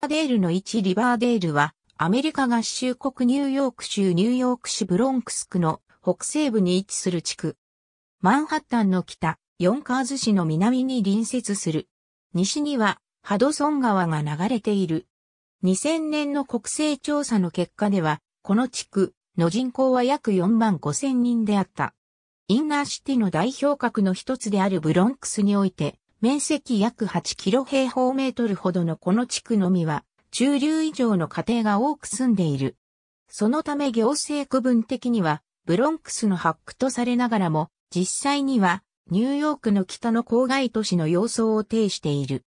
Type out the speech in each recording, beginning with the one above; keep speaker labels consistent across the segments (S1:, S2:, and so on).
S1: ーデールの1リバーデールは、アメリカ合衆国ニューヨーク州ニューヨーク市ブロンクス区の北西部に位置する地区。マンハッタンの北、ヨンカーズ市の南に隣接する。西には、ハドソン川が流れている。2000年の国勢調査の結果では、この地区の人口は約4万5千人であった。インナーシティの代表格の一つであるブロンクスにおいて、面積約8キロ平方メートルほどのこの地区のみは、中流以上の家庭が多く住んでいる。そのため行政区分的には、ブロンクスの発区とされながらも、実際には、ニューヨークの北の郊外都市の様相を呈している。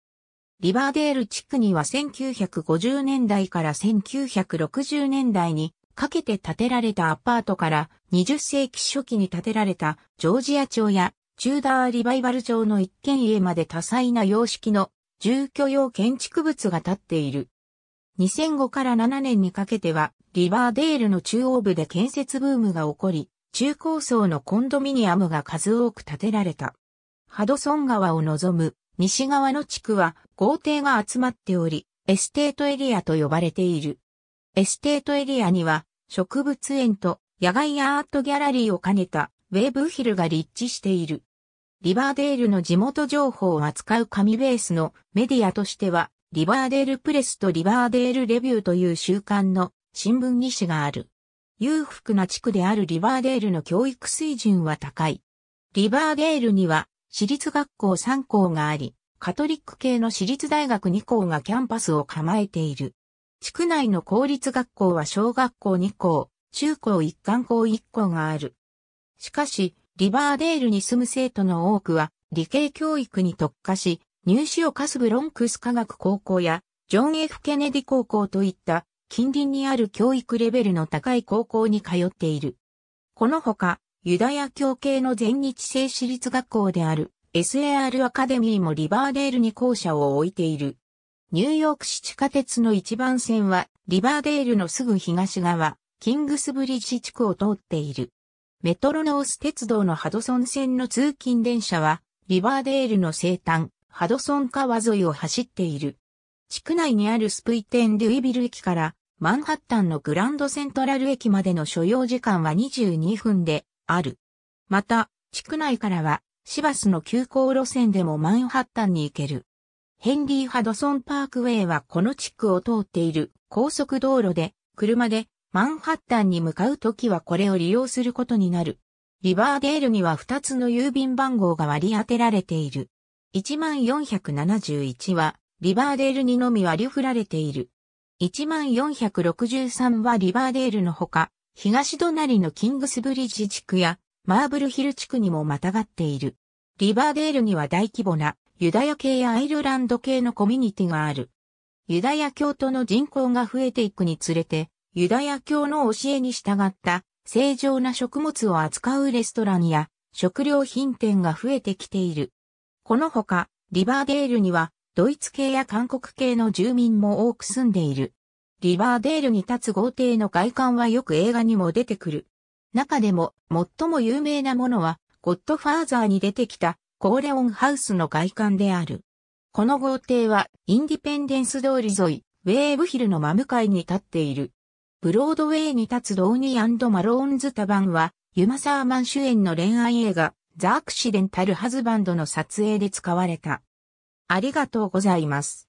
S1: リバーデール地区には1950年代から1960年代にかけて建てられたアパートから20世紀初期に建てられたジョージア町やチューダーリバイバル町の一軒家まで多彩な様式の住居用建築物が建っている。2005から7年にかけては、リバーデールの中央部で建設ブームが起こり、中高層のコンドミニアムが数多く建てられた。ハドソン川を望む西側の地区は豪邸が集まっており、エステートエリアと呼ばれている。エステートエリアには植物園と野外アートギャラリーを兼ねたウェーブヒルが立地している。リバーデールの地元情報を扱う紙ベースのメディアとしては、リバーデールプレスとリバーデールレビューという週刊の新聞2紙がある。裕福な地区であるリバーデールの教育水準は高い。リバーデールには私立学校3校があり、カトリック系の私立大学2校がキャンパスを構えている。地区内の公立学校は小学校2校、中高一貫校1校がある。しかし、リバーデールに住む生徒の多くは、理系教育に特化し、入試をカすブロンクス科学高校や、ジョン・ F・ ケネディ高校といった近隣にある教育レベルの高い高校に通っている。このほか、ユダヤ教系の全日制私立学校である SAR アカデミーもリバーデールに校舎を置いている。ニューヨーク市地下鉄の一番線はリバーデールのすぐ東側、キングスブリッジ地区を通っている。メトロノース鉄道のハドソン線の通勤電車は、リバーデールの西端、ハドソン川沿いを走っている。地区内にあるスプイテン・ルイビル駅から、マンハッタンのグランドセントラル駅までの所要時間は22分である。また、地区内からは、市バスの急行路線でもマンハッタンに行ける。ヘンリー・ハドソン・パークウェイはこの地区を通っている高速道路で、車でマンハッタンに向かうときはこれを利用することになる。リバーデールには2つの郵便番号が割り当てられている。1471は、リバーデールにのみ割り振られている。1463はリバーデールのほか、東隣のキングスブリッジ地区やマーブルヒル地区にもまたがっている。リバーデールには大規模なユダヤ系やアイルランド系のコミュニティがある。ユダヤ教徒の人口が増えていくにつれて、ユダヤ教の教えに従った正常な食物を扱うレストランや食料品店が増えてきている。このほか、リバーデールにはドイツ系や韓国系の住民も多く住んでいる。リバーデールに立つ豪邸の外観はよく映画にも出てくる。中でも最も有名なものは、ゴッドファーザーに出てきたコーレオンハウスの外観である。この豪邸はインディペンデンス通り沿い、ウェーブヒルの真向かいに立っている。ブロードウェイに立つローニーマローンズ・タバンは、ユマサーマン主演の恋愛映画、ザ・アクシデンタル・ハズバンドの撮影で使われた。ありがとうございます。